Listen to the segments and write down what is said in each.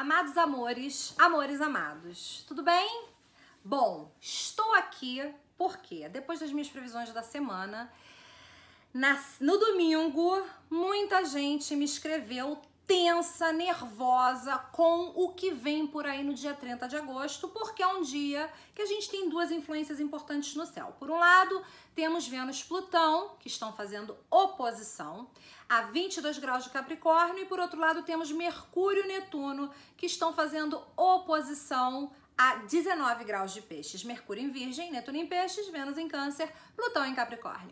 Amados amores, amores amados, tudo bem? Bom, estou aqui porque depois das minhas previsões da semana, na, no domingo, muita gente me escreveu tensa, nervosa com o que vem por aí no dia 30 de agosto, porque é um dia que a gente tem duas influências importantes no céu. Por um lado, temos Vênus e Plutão, que estão fazendo oposição a 22 graus de Capricórnio, e por outro lado, temos Mercúrio e Netuno, que estão fazendo oposição a 19 graus de Peixes. Mercúrio em Virgem, Netuno em Peixes, Vênus em Câncer, Plutão em Capricórnio.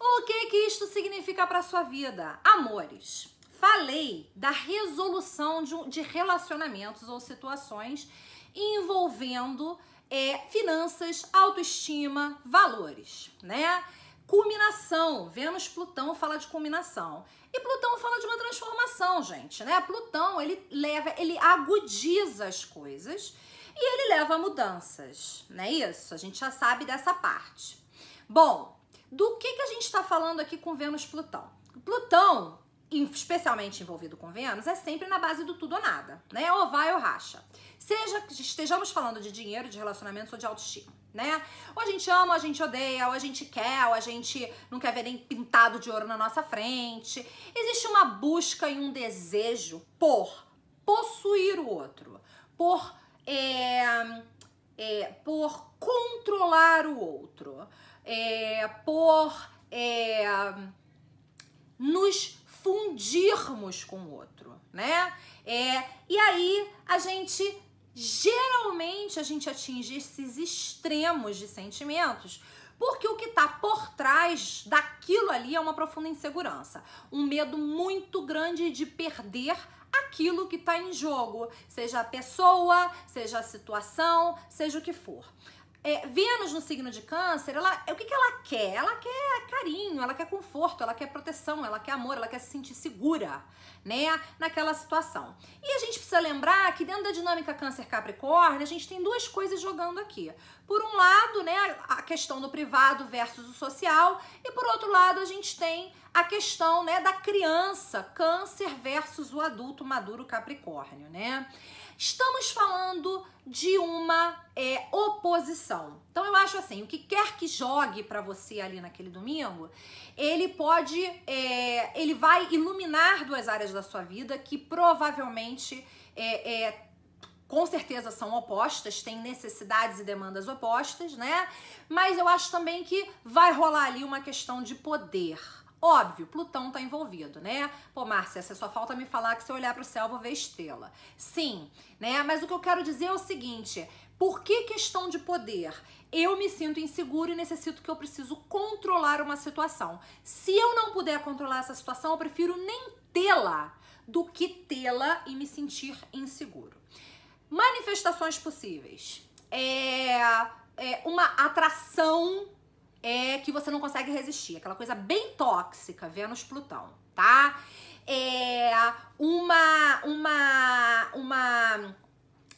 O que que isto significa para sua vida? Amores falei da resolução de, de relacionamentos ou situações envolvendo é, finanças, autoestima, valores, né? Culminação, Vênus Plutão fala de culminação. E Plutão fala de uma transformação, gente, né? Plutão, ele leva, ele agudiza as coisas e ele leva a mudanças, não é isso? A gente já sabe dessa parte. Bom, do que, que a gente está falando aqui com Vênus Plutão? Plutão especialmente envolvido com Vênus, é sempre na base do tudo ou nada, né? Ou vai ou racha. Seja que estejamos falando de dinheiro, de relacionamentos ou de autoestima, né? Ou a gente ama, ou a gente odeia, ou a gente quer, ou a gente não quer ver nem pintado de ouro na nossa frente. Existe uma busca e um desejo por possuir o outro, por, é, é, por controlar o outro, é, por é, nos fundirmos com o outro, né? É, e aí a gente geralmente a gente atinge esses extremos de sentimentos porque o que está por trás daquilo ali é uma profunda insegurança, um medo muito grande de perder aquilo que está em jogo, seja a pessoa, seja a situação, seja o que for. É, Vênus no signo de câncer, ela, é o que, que ela quer? Ela quer carinho, ela quer conforto, ela quer proteção, ela quer amor, ela quer se sentir segura, né? Naquela situação. E a gente precisa lembrar que dentro da dinâmica câncer capricórnio, a gente tem duas coisas jogando aqui. Por um lado, né, a questão do privado versus o social, e por outro lado, a gente tem a questão, né, da criança, câncer versus o adulto maduro capricórnio, né? Estamos falando de uma é, oposição. Então eu acho assim, o que quer que jogue para você ali naquele domingo, ele pode, é, ele vai iluminar duas áreas da sua vida que provavelmente é, é com certeza são opostas, têm necessidades e demandas opostas, né? Mas eu acho também que vai rolar ali uma questão de poder. Óbvio, Plutão está envolvido, né? Pô, Márcia, você só falta me falar que se eu olhar para o céu eu vou ver estrela. Sim, né? Mas o que eu quero dizer é o seguinte: por que questão de poder? Eu me sinto inseguro e necessito que eu preciso controlar uma situação. Se eu não puder controlar essa situação, eu prefiro nem tê-la do que tê-la e me sentir inseguro. Manifestações possíveis. É, é uma atração é que você não consegue resistir, aquela coisa bem tóxica, Vênus Plutão, tá? É uma uma uma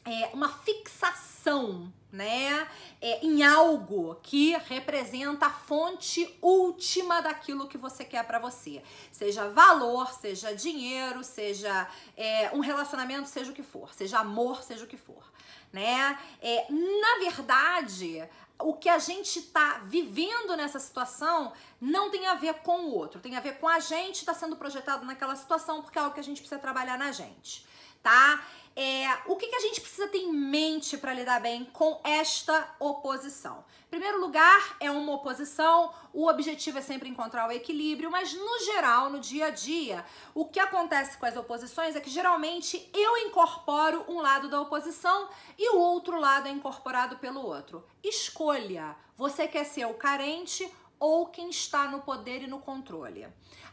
é uma fixação, né, é, em algo que representa a fonte última daquilo que você quer para você, seja valor, seja dinheiro, seja é, um relacionamento, seja o que for, seja amor, seja o que for, né? É, na verdade, o que a gente está vivendo nessa situação não tem a ver com o outro, tem a ver com a gente, está sendo projetado naquela situação, porque é algo que a gente precisa trabalhar na gente tá? É, o que, que a gente precisa ter em mente para lidar bem com esta oposição? Em primeiro lugar, é uma oposição, o objetivo é sempre encontrar o equilíbrio, mas no geral, no dia a dia, o que acontece com as oposições é que geralmente eu incorporo um lado da oposição e o outro lado é incorporado pelo outro. Escolha: você quer ser o carente ou quem está no poder e no controle.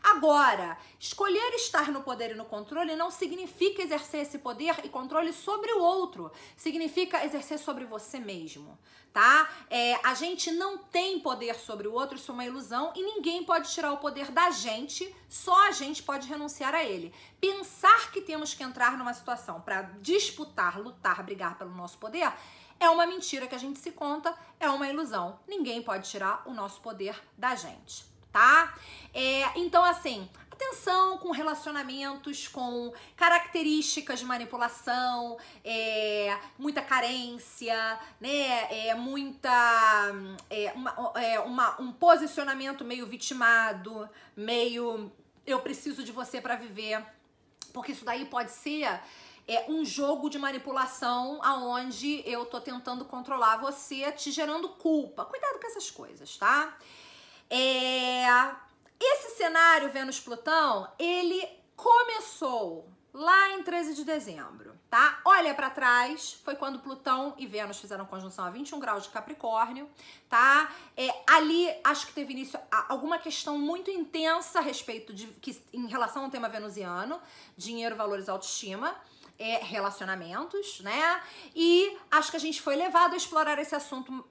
Agora, escolher estar no poder e no controle não significa exercer esse poder e controle sobre o outro, significa exercer sobre você mesmo, tá? É, a gente não tem poder sobre o outro, isso é uma ilusão, e ninguém pode tirar o poder da gente, só a gente pode renunciar a ele. Pensar que temos que entrar numa situação para disputar, lutar, brigar pelo nosso poder é uma mentira que a gente se conta, é uma ilusão. Ninguém pode tirar o nosso poder da gente, tá? É, então, assim, atenção com relacionamentos, com características de manipulação, é, muita carência, né? É, muita é, uma, é, uma, um posicionamento meio vitimado, meio eu preciso de você para viver, porque isso daí pode ser é um jogo de manipulação aonde eu tô tentando controlar você, te gerando culpa. Cuidado com essas coisas, tá? É... Esse cenário Vênus-Plutão, ele começou lá em 13 de dezembro, tá? Olha para trás, foi quando Plutão e Vênus fizeram conjunção a 21 graus de Capricórnio, tá? É, ali acho que teve início alguma questão muito intensa a respeito de que em relação ao tema venusiano, dinheiro, valores, autoestima é, relacionamentos, né? E acho que a gente foi levado a explorar esse assunto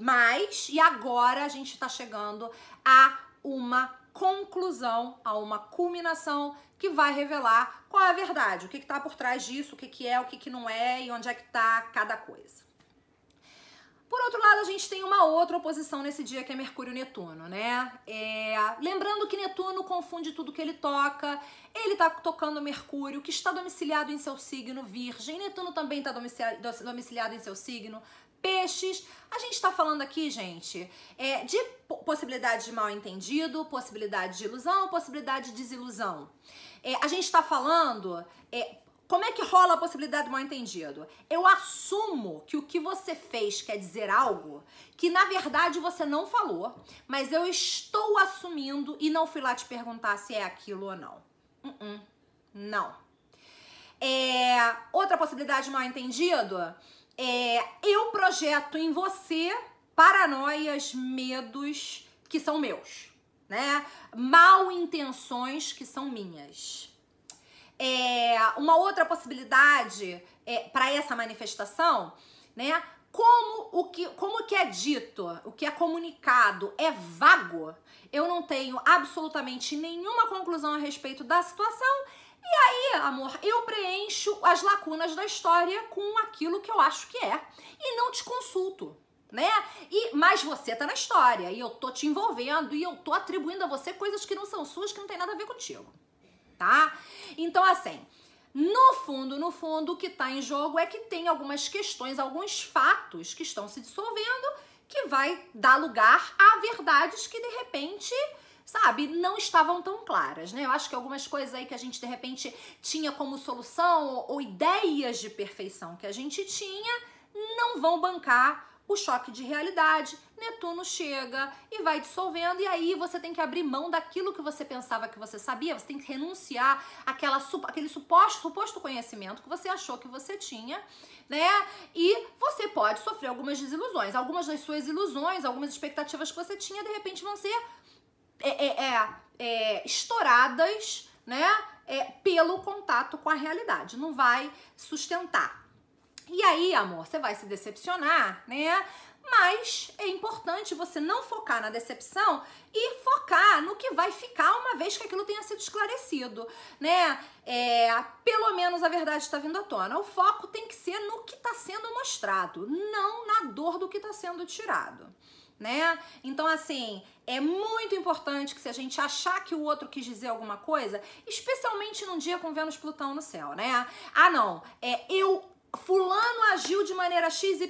mais e agora a gente está chegando a uma conclusão, a uma culminação que vai revelar qual é a verdade, o que está por trás disso, o que, que é, o que, que não é e onde é que está cada coisa. Por outro lado, a gente tem uma outra oposição nesse dia que é Mercúrio-Netuno, né? É... Lembrando que Netuno confunde tudo que ele toca, ele tá tocando Mercúrio, que está domiciliado em seu signo Virgem, Netuno também está domiciliado em seu signo Peixes. A gente está falando aqui, gente, é, de possibilidade de mal entendido, possibilidade de ilusão, possibilidade de desilusão. É, a gente está falando, é, como é que rola a possibilidade do mal entendido? Eu assumo que o que você fez quer dizer algo que na verdade você não falou, mas eu estou assumindo e não fui lá te perguntar se é aquilo ou não. Uh -uh, não. É, outra possibilidade de mal entendido é eu projeto em você paranoias, medos que são meus, né? Mal intenções que são minhas. É, uma outra possibilidade é, para essa manifestação, né? Como o que, como que é dito, o que é comunicado é vago, eu não tenho absolutamente nenhuma conclusão a respeito da situação. E aí, amor, eu preencho as lacunas da história com aquilo que eu acho que é e não te consulto né? E mas você tá na história e eu tô te envolvendo e eu tô atribuindo a você coisas que não são suas, que não tem nada a ver contigo tá? Então, assim, no fundo, no fundo, o que está em jogo é que tem algumas questões, alguns fatos que estão se dissolvendo, que vai dar lugar a verdades que de repente sabe, não estavam tão claras, né? Eu acho que algumas coisas aí que a gente de repente tinha como solução ou, ou ideias de perfeição que a gente tinha não vão bancar o choque de realidade, Netuno chega e vai dissolvendo, e aí você tem que abrir mão daquilo que você pensava que você sabia, você tem que renunciar àquela, aquele suposto, suposto conhecimento que você achou que você tinha, né? E você pode sofrer algumas desilusões, algumas das suas ilusões, algumas expectativas que você tinha, de repente vão ser é, é, é, é estouradas, né? É, pelo contato com a realidade, não vai sustentar. E aí, amor, você vai se decepcionar, né? Mas é importante você não focar na decepção e focar no que vai ficar uma vez que aquilo tenha sido esclarecido, né? É, pelo menos a verdade está vindo à tona. O foco tem que ser no que está sendo mostrado, não na dor do que está sendo tirado. Né? Então, assim, é muito importante que se a gente achar que o outro quis dizer alguma coisa, especialmente num dia com Vênus Plutão no céu, né? Ah, não, é eu fulano agiu de maneira XYZ,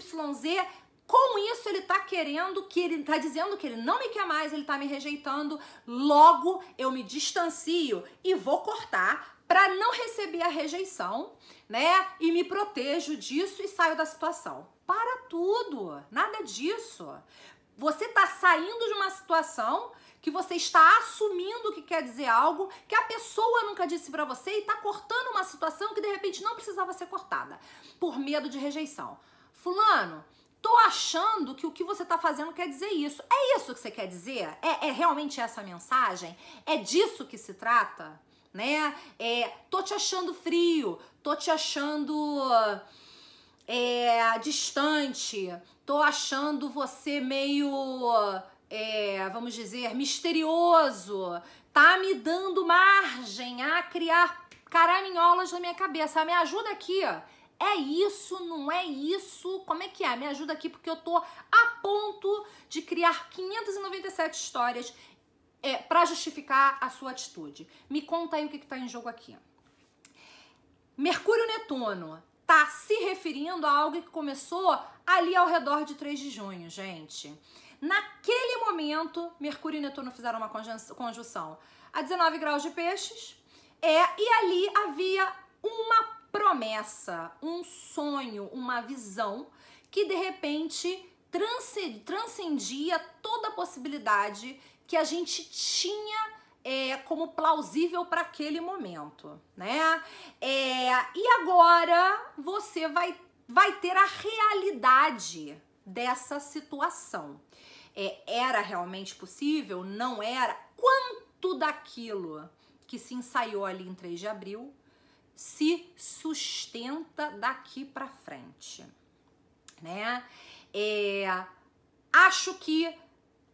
com isso ele tá querendo que ele tá dizendo que ele não me quer mais, ele tá me rejeitando, logo eu me distancio e vou cortar para não receber a rejeição, né? E me protejo disso e saio da situação. Para tudo, nada disso. Você tá saindo de uma situação que você está assumindo que quer dizer algo que a pessoa nunca disse para você e está cortando uma situação que de repente não precisava ser cortada por medo de rejeição. Fulano, tô achando que o que você tá fazendo quer dizer isso. É isso que você quer dizer? É, é realmente essa mensagem? É disso que se trata? Né? É, tô te achando frio, tô te achando é, distante, tô achando você meio é, vamos dizer, misterioso, tá me dando margem a criar caraminholas na minha cabeça. me ajuda aqui, é isso, não é isso? Como é que é? Me ajuda aqui porque eu tô a ponto de criar 597 histórias é, para justificar a sua atitude. Me conta aí o que, que tá em jogo aqui. Mercúrio Netuno tá se referindo a algo que começou ali ao redor de 3 de junho, gente. Naquele momento, Mercúrio e Netuno fizeram uma conjunção a 19 graus de peixes, é, e ali havia uma promessa, um sonho, uma visão que de repente transcendia toda a possibilidade que a gente tinha é, como plausível para aquele momento, né? É, e agora você vai, vai ter a realidade dessa situação. É, era realmente possível? Não era? Quanto daquilo que se ensaiou ali em 3 de abril se sustenta daqui para frente? Né? É, acho que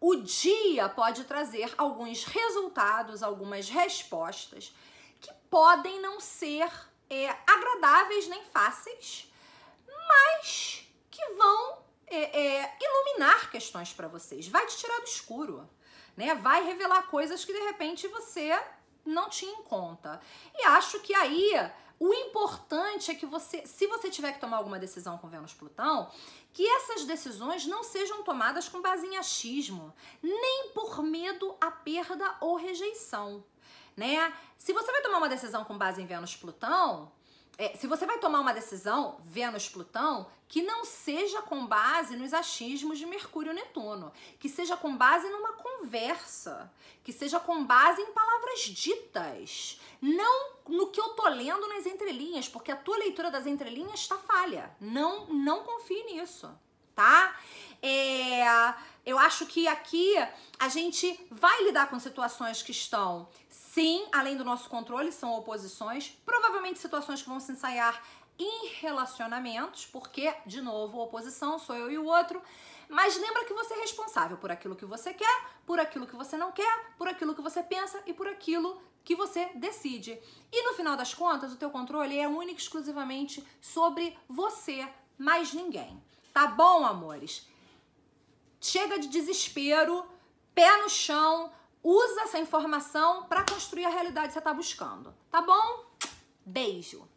o dia pode trazer alguns resultados, algumas respostas que podem não ser é, agradáveis nem fáceis, mas que vão é, é, iluminar questões para vocês, vai te tirar do escuro, né? Vai revelar coisas que de repente você não tinha em conta. E acho que aí o importante é que você, se você tiver que tomar alguma decisão com Vênus Plutão, que essas decisões não sejam tomadas com base em achismo, nem por medo à perda ou rejeição, né? Se você vai tomar uma decisão com base em Vênus Plutão, é, se você vai tomar uma decisão, Vênus-Plutão, que não seja com base nos achismos de Mercúrio-Netuno, que seja com base numa conversa, que seja com base em palavras ditas, não no que eu tô lendo nas entrelinhas, porque a tua leitura das entrelinhas está falha. Não, não confie nisso, tá? É, eu acho que aqui a gente vai lidar com situações que estão Sim, além do nosso controle, são oposições, provavelmente situações que vão se ensaiar em relacionamentos, porque, de novo, oposição, sou eu e o outro. Mas lembra que você é responsável por aquilo que você quer, por aquilo que você não quer, por aquilo que você pensa e por aquilo que você decide. E no final das contas, o teu controle é único e exclusivamente sobre você, mais ninguém. Tá bom, amores? Chega de desespero, pé no chão, usa essa informação para construir a realidade que você está buscando. Tá bom? Beijo!